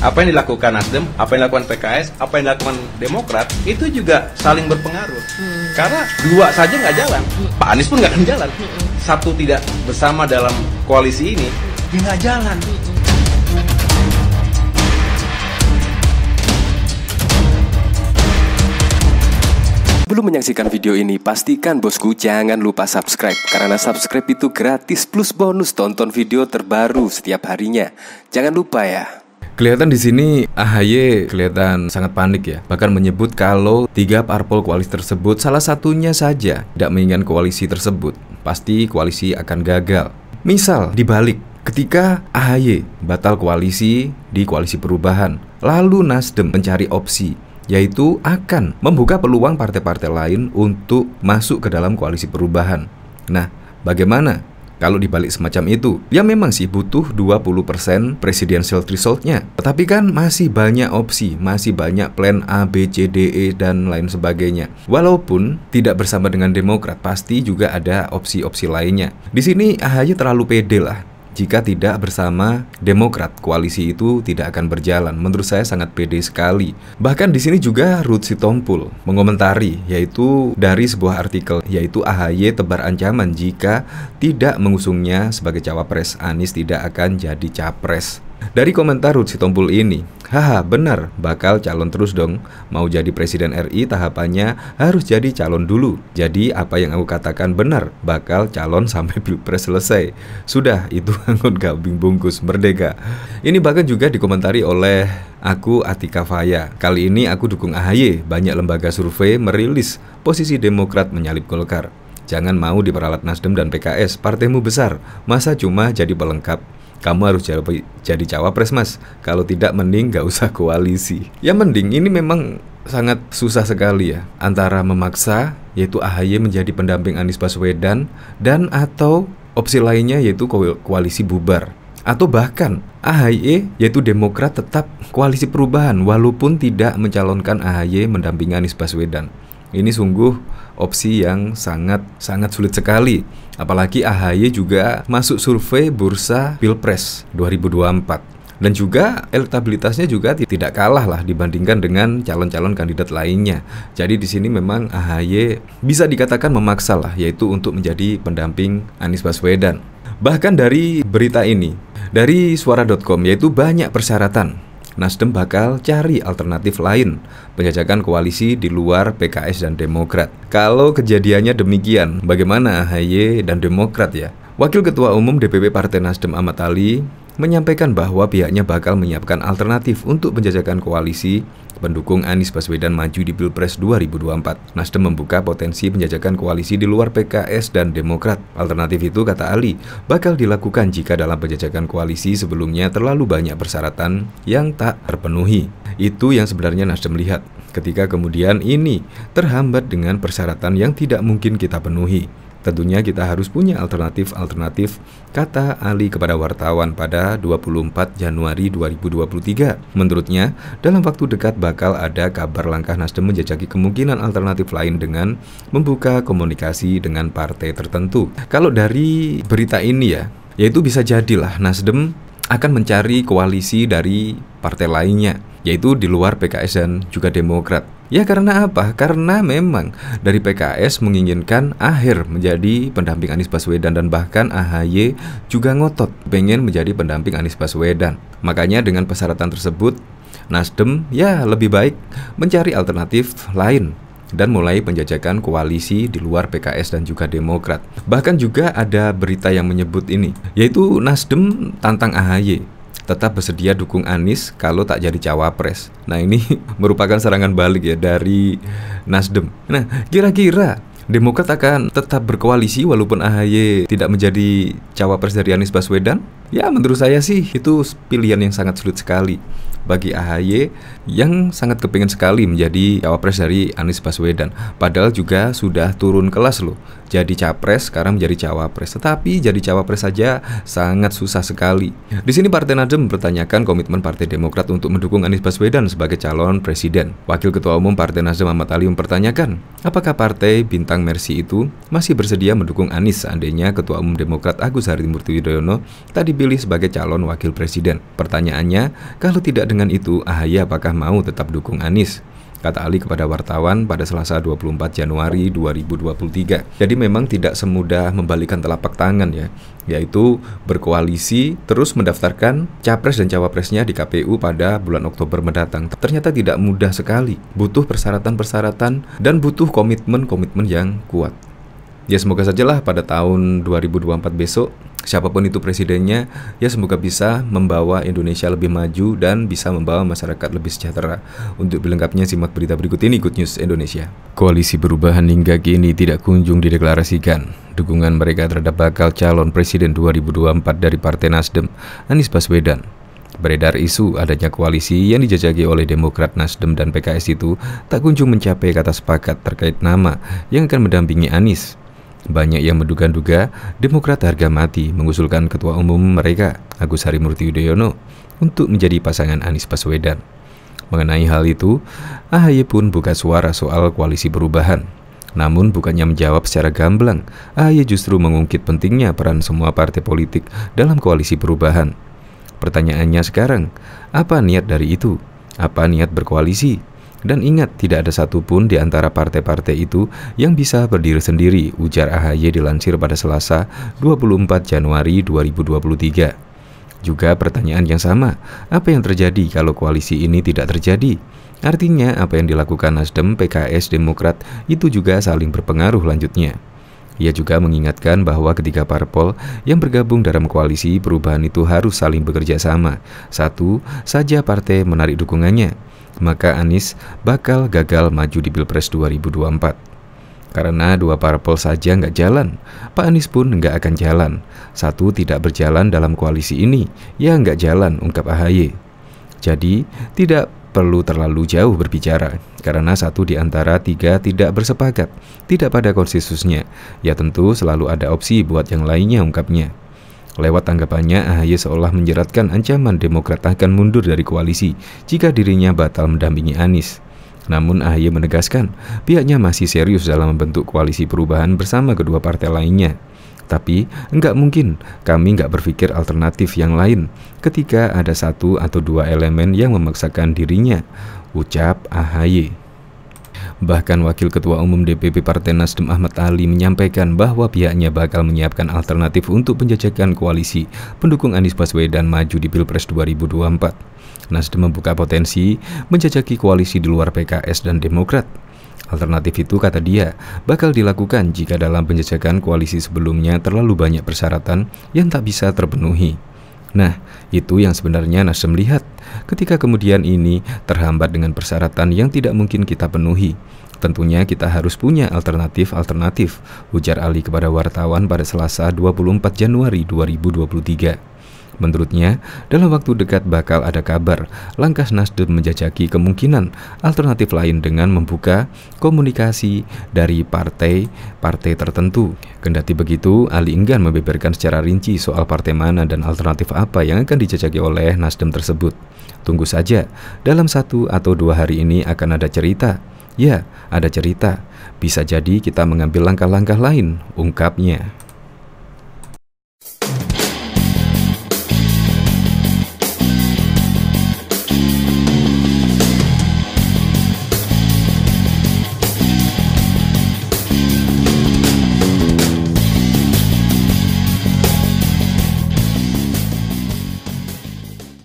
apa yang dilakukan Nasdem, apa yang dilakukan PKS, apa yang dilakukan Demokrat itu juga saling berpengaruh. Hmm. Karena dua saja nggak jalan, hmm. Pak Anies pun nggak akan jalan. Hmm. Satu tidak bersama dalam koalisi ini, dia nggak jalan. Sebelum hmm. menyaksikan video ini, pastikan bosku jangan lupa subscribe Karena subscribe itu gratis plus bonus tonton video terbaru setiap harinya Jangan lupa ya Kelihatan di sini AHY kelihatan sangat panik ya. Bahkan menyebut kalau tiga parpol koalisi tersebut salah satunya saja tidak menginginkan koalisi tersebut, pasti koalisi akan gagal. Misal dibalik Ketika AHY batal koalisi di koalisi perubahan, lalu Nasdem mencari opsi yaitu akan membuka peluang partai-partai lain untuk masuk ke dalam koalisi perubahan. Nah, bagaimana kalau dibalik semacam itu. Ya memang sih butuh 20% presidential threshold-nya. Tetapi kan masih banyak opsi, masih banyak plan A, B, C, D, E, dan lain sebagainya. Walaupun tidak bersama dengan Demokrat, pasti juga ada opsi-opsi lainnya. Di sini AHY terlalu pede lah jika tidak bersama Demokrat, koalisi itu tidak akan berjalan. Menurut saya sangat pede sekali. Bahkan di sini juga Ruth Sitompul mengomentari, yaitu dari sebuah artikel, yaitu AHY tebar ancaman jika tidak mengusungnya sebagai cawapres. Anies tidak akan jadi capres. Dari komentar Ruth Sitompul ini, Haha, benar, bakal calon terus dong. Mau jadi presiden RI tahapannya harus jadi calon dulu. Jadi apa yang aku katakan benar, bakal calon sampai pilpres selesai. Sudah, itu angkut gabing bungkus merdeka. Ini bahkan juga dikomentari oleh aku Atika Faya. Kali ini aku dukung AHY, banyak lembaga survei merilis posisi Demokrat menyalip Golkar. Jangan mau diperalat Nasdem dan PKS, partaimu besar, masa cuma jadi pelengkap kamu harus jadi, jadi cawapres mas kalau tidak mending gak usah koalisi ya mending ini memang sangat susah sekali ya antara memaksa yaitu AHY menjadi pendamping Anies Baswedan dan atau opsi lainnya yaitu koalisi bubar atau bahkan AHY yaitu Demokrat tetap koalisi perubahan walaupun tidak mencalonkan AHY mendampingi Anies Baswedan ini sungguh opsi yang sangat sangat sulit sekali. Apalagi AHY juga masuk survei bursa Pilpres 2024 dan juga elektabilitasnya juga tidak kalah lah dibandingkan dengan calon-calon kandidat lainnya. Jadi di sini memang AHY bisa dikatakan memaksa lah yaitu untuk menjadi pendamping Anies Baswedan. Bahkan dari berita ini, dari suara.com yaitu banyak persyaratan Nasdem bakal cari alternatif lain, penjajakan koalisi di luar PKS dan Demokrat. Kalau kejadiannya demikian, bagaimana AHY dan Demokrat ya? Wakil Ketua Umum DPP Partai Nasdem Ahmad Ali menyampaikan bahwa pihaknya bakal menyiapkan alternatif untuk penjajakan koalisi pendukung Anies Baswedan maju di Pilpres 2024. Nasdem membuka potensi penjajakan koalisi di luar PKS dan Demokrat. Alternatif itu, kata Ali, bakal dilakukan jika dalam penjajakan koalisi sebelumnya terlalu banyak persyaratan yang tak terpenuhi. Itu yang sebenarnya Nasdem lihat ketika kemudian ini terhambat dengan persyaratan yang tidak mungkin kita penuhi. Tentunya kita harus punya alternatif-alternatif, kata Ali kepada wartawan pada 24 Januari 2023. Menurutnya, dalam waktu dekat bakal ada kabar langkah Nasdem menjajaki kemungkinan alternatif lain dengan membuka komunikasi dengan partai tertentu. Kalau dari berita ini ya, yaitu bisa jadilah Nasdem akan mencari koalisi dari partai lainnya, yaitu di luar PKS dan juga Demokrat. Ya karena apa? Karena memang dari PKS menginginkan akhir menjadi pendamping Anies Baswedan dan bahkan AHY juga ngotot pengen menjadi pendamping Anies Baswedan. Makanya dengan persyaratan tersebut Nasdem ya lebih baik mencari alternatif lain dan mulai penjajakan koalisi di luar PKS dan juga Demokrat. Bahkan juga ada berita yang menyebut ini, yaitu Nasdem tantang AHY tetap bersedia dukung Anies kalau tak jadi cawapres. Nah ini merupakan serangan balik ya dari Nasdem. Nah kira-kira Demokrat akan tetap berkoalisi walaupun AHY tidak menjadi cawapres dari Anies Baswedan? Ya menurut saya sih itu pilihan yang sangat sulit sekali bagi AHY yang sangat kepingin sekali menjadi cawapres dari Anies Baswedan. Padahal juga sudah turun kelas loh jadi capres sekarang menjadi cawapres. Tetapi jadi cawapres saja sangat susah sekali. Di sini Partai Nasdem bertanyakan komitmen Partai Demokrat untuk mendukung Anies Baswedan sebagai calon presiden. Wakil Ketua Umum Partai Nasdem Ahmad Ali mempertanyakan, apakah Partai Bintang Mersi itu masih bersedia mendukung Anies seandainya Ketua Umum Demokrat Agus Harimurti Yudhoyono tak dipilih sebagai calon wakil presiden. Pertanyaannya, kalau tidak dengan itu, Ahaya apakah mau tetap dukung Anies? kata Ali kepada wartawan pada Selasa 24 Januari 2023. Jadi memang tidak semudah membalikan telapak tangan ya, yaitu berkoalisi terus mendaftarkan capres dan cawapresnya di KPU pada bulan Oktober mendatang. Ternyata tidak mudah sekali, butuh persyaratan-persyaratan dan butuh komitmen-komitmen yang kuat. Ya semoga sajalah pada tahun 2024 besok siapapun itu presidennya, ya semoga bisa membawa Indonesia lebih maju dan bisa membawa masyarakat lebih sejahtera. Untuk lengkapnya simak berita berikut ini Good News Indonesia. Koalisi perubahan hingga kini tidak kunjung dideklarasikan. Dukungan mereka terhadap bakal calon presiden 2024 dari Partai Nasdem, Anies Baswedan, Beredar isu adanya koalisi yang dijajaki oleh Demokrat, Nasdem, dan PKS itu tak kunjung mencapai kata sepakat terkait nama yang akan mendampingi Anies. Banyak yang menduga-duga Demokrat harga mati mengusulkan ketua umum mereka, Agus Harimurti Yudhoyono, untuk menjadi pasangan Anies Baswedan. Mengenai hal itu, AHY pun buka suara soal koalisi perubahan. Namun bukannya menjawab secara gamblang, AHY justru mengungkit pentingnya peran semua partai politik dalam koalisi perubahan. Pertanyaannya sekarang, apa niat dari itu? Apa niat berkoalisi? Dan ingat, tidak ada satupun di antara partai-partai itu yang bisa berdiri sendiri, ujar AHY dilansir pada Selasa 24 Januari 2023. Juga pertanyaan yang sama, apa yang terjadi kalau koalisi ini tidak terjadi? Artinya, apa yang dilakukan Nasdem, PKS, Demokrat itu juga saling berpengaruh lanjutnya. Ia juga mengingatkan bahwa ketiga parpol yang bergabung dalam koalisi perubahan itu harus saling bekerja sama. Satu, saja partai menarik dukungannya maka Anies bakal gagal maju di Pilpres 2024. Karena dua parpol saja nggak jalan, Pak Anies pun nggak akan jalan. Satu tidak berjalan dalam koalisi ini, ya nggak jalan, ungkap AHY. Jadi, tidak perlu terlalu jauh berbicara, karena satu di antara tiga tidak bersepakat, tidak pada konsensusnya. Ya tentu selalu ada opsi buat yang lainnya, ungkapnya. Lewat tanggapannya, Ahaye seolah menjeratkan ancaman Demokrat akan mundur dari koalisi jika dirinya batal mendampingi Anies. Namun Ahaye menegaskan, pihaknya masih serius dalam membentuk koalisi perubahan bersama kedua partai lainnya. Tapi, enggak mungkin kami enggak berpikir alternatif yang lain ketika ada satu atau dua elemen yang memaksakan dirinya, ucap Ahaye. Bahkan Wakil Ketua Umum DPP Partai Nasdem Ahmad Ali menyampaikan bahwa pihaknya bakal menyiapkan alternatif untuk penjajakan koalisi pendukung Anies Baswedan maju di Pilpres 2024. Nasdem membuka potensi menjajaki koalisi di luar PKS dan Demokrat. Alternatif itu, kata dia, bakal dilakukan jika dalam penjajakan koalisi sebelumnya terlalu banyak persyaratan yang tak bisa terpenuhi. Nah, itu yang sebenarnya Nasdem lihat ketika kemudian ini terhambat dengan persyaratan yang tidak mungkin kita penuhi. Tentunya kita harus punya alternatif-alternatif, ujar Ali kepada wartawan pada Selasa 24 Januari 2023. Menurutnya, dalam waktu dekat bakal ada kabar langkah Nasdem menjajaki kemungkinan alternatif lain dengan membuka komunikasi dari partai-partai tertentu. Kendati begitu, Ali enggan membeberkan secara rinci soal partai mana dan alternatif apa yang akan dijajaki oleh Nasdem tersebut. Tunggu saja, dalam satu atau dua hari ini akan ada cerita. Ya, ada cerita. Bisa jadi kita mengambil langkah-langkah lain, ungkapnya.